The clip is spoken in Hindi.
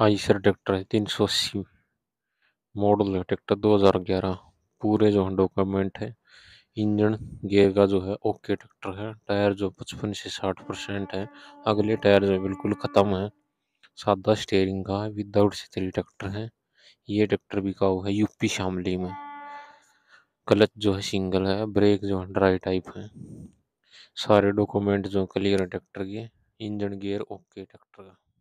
आइसर ट्रैक्टर है तीन सौ अस्सी मॉडल है ट्रैक्टर ग्यारह पूरे जो है डॉक्यूमेंट है इंजन गियर का जो है ओके ट्रैक्टर है टायर जो पचपन से साठ परसेंट है अगले टायर जो बिल्कुल ख़त्म है सादा स्टेयरिंग का है विदाउट सितरी ट्रैक्टर है ये ट्रैक्टर बिका हुआ है यूपी शामली में क्लच जो है सिंगल है ब्रेक जो है ड्राई टाइप है सारे डॉक्यूमेंट जो क्लियर है ट्रैक्टर के इंजन गियर ओके ट्रैक्टर का